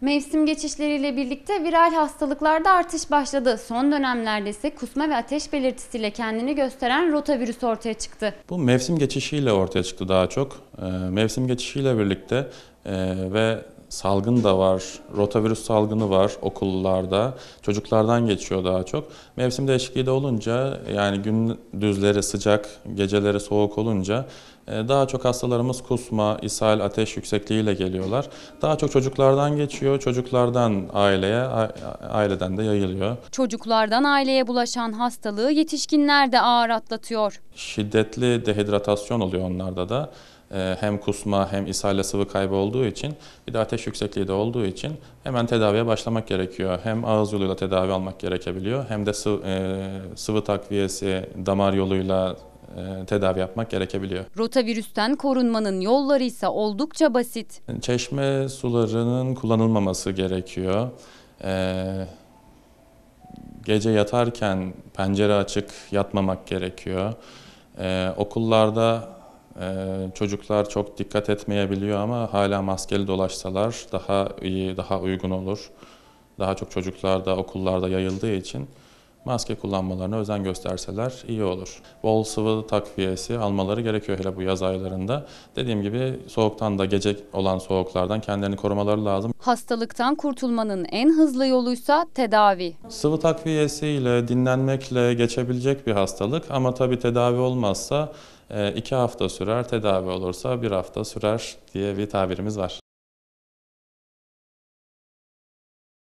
Mevsim geçişleriyle birlikte viral hastalıklarda artış başladı. Son dönemlerde ise kusma ve ateş belirtisiyle kendini gösteren rotavirüs ortaya çıktı. Bu mevsim geçişiyle ortaya çıktı daha çok. Ee, mevsim geçişiyle birlikte e, ve salgın da var, rotavirüs salgını var okullarda. Çocuklardan geçiyor daha çok. Mevsim değişikliği de olunca yani gündüzleri sıcak, geceleri soğuk olunca e, daha çok hastalarımız kusma, ishal, ateş yüksekliğiyle geliyorlar. Daha çok çocuklardan geçiyor, çocuklardan aileye, aileden de yayılıyor. Çocuklardan aileye bulaşan hastalığı yetişkinler de ağır atlatıyor. Şiddetli dehidratasyon oluyor onlarda da. Ee, hem kusma hem ishala sıvı kaybı olduğu için bir de ateş yüksekliği de olduğu için hemen tedaviye başlamak gerekiyor. Hem ağız yoluyla tedavi almak gerekebiliyor hem de sıvı, e, sıvı takviyesi damar yoluyla e, tedavi yapmak gerekebiliyor. Rotavirüsten korunmanın yolları ise oldukça basit. Çeşme sularının kullanılmaması gerekiyor. Ee, gece yatarken pencere açık yatmamak gerekiyor. Ee, okullarda ee, çocuklar çok dikkat etmeyebiliyor ama hala maskeli dolaşsalar daha iyi, daha uygun olur. Daha çok çocuklar da okullarda yayıldığı için maske kullanmalarına özen gösterseler iyi olur. Bol sıvı takviyesi almaları gerekiyor hele bu yaz aylarında. Dediğim gibi soğuktan da gece olan soğuklardan kendilerini korumaları lazım. Hastalıktan kurtulmanın en hızlı yoluysa tedavi. Sıvı takviyesiyle, dinlenmekle geçebilecek bir hastalık ama tabii tedavi olmazsa e, iki hafta sürer, tedavi olursa bir hafta sürer diye bir tabirimiz var.